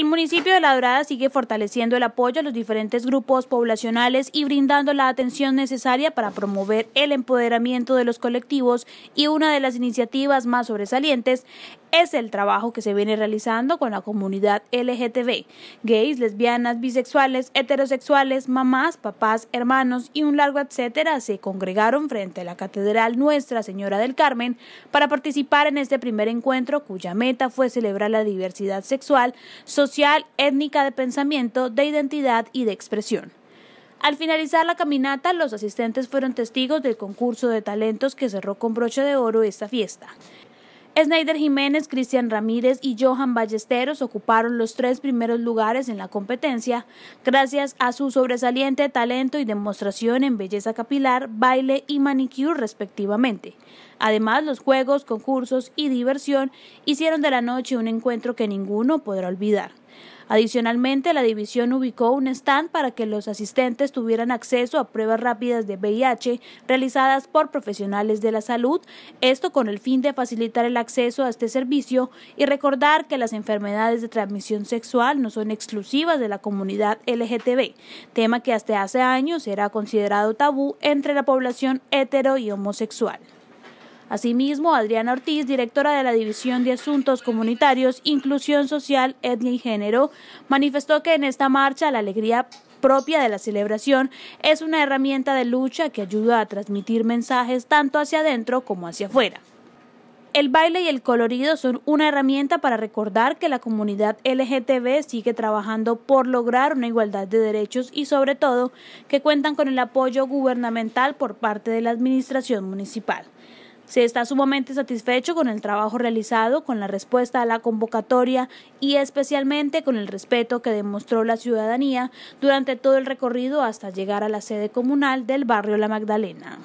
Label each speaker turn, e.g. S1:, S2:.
S1: El municipio de La Dorada sigue fortaleciendo el apoyo a los diferentes grupos poblacionales y brindando la atención necesaria para promover el empoderamiento de los colectivos y una de las iniciativas más sobresalientes es el trabajo que se viene realizando con la comunidad LGTB, gays, lesbianas, bisexuales, heterosexuales, mamás, papás, hermanos y un largo etcétera se congregaron frente a la Catedral Nuestra Señora del Carmen para participar en este primer encuentro cuya meta fue celebrar la diversidad sexual, social social, étnica, de pensamiento, de identidad y de expresión. Al finalizar la caminata, los asistentes fueron testigos del concurso de talentos que cerró con broche de oro esta fiesta. Snyder Jiménez, Cristian Ramírez y Johan Ballesteros ocuparon los tres primeros lugares en la competencia gracias a su sobresaliente talento y demostración en belleza capilar, baile y manicure respectivamente. Además, los juegos, concursos y diversión hicieron de la noche un encuentro que ninguno podrá olvidar. Adicionalmente, la división ubicó un stand para que los asistentes tuvieran acceso a pruebas rápidas de VIH realizadas por profesionales de la salud, esto con el fin de facilitar el acceso a este servicio y recordar que las enfermedades de transmisión sexual no son exclusivas de la comunidad LGTB, tema que hasta hace años era considerado tabú entre la población hetero y homosexual. Asimismo, Adriana Ortiz, directora de la División de Asuntos Comunitarios, Inclusión Social, Etnia y Género, manifestó que en esta marcha la alegría propia de la celebración es una herramienta de lucha que ayuda a transmitir mensajes tanto hacia adentro como hacia afuera. El baile y el colorido son una herramienta para recordar que la comunidad LGTB sigue trabajando por lograr una igualdad de derechos y sobre todo que cuentan con el apoyo gubernamental por parte de la administración municipal. Se está sumamente satisfecho con el trabajo realizado, con la respuesta a la convocatoria y especialmente con el respeto que demostró la ciudadanía durante todo el recorrido hasta llegar a la sede comunal del barrio La Magdalena.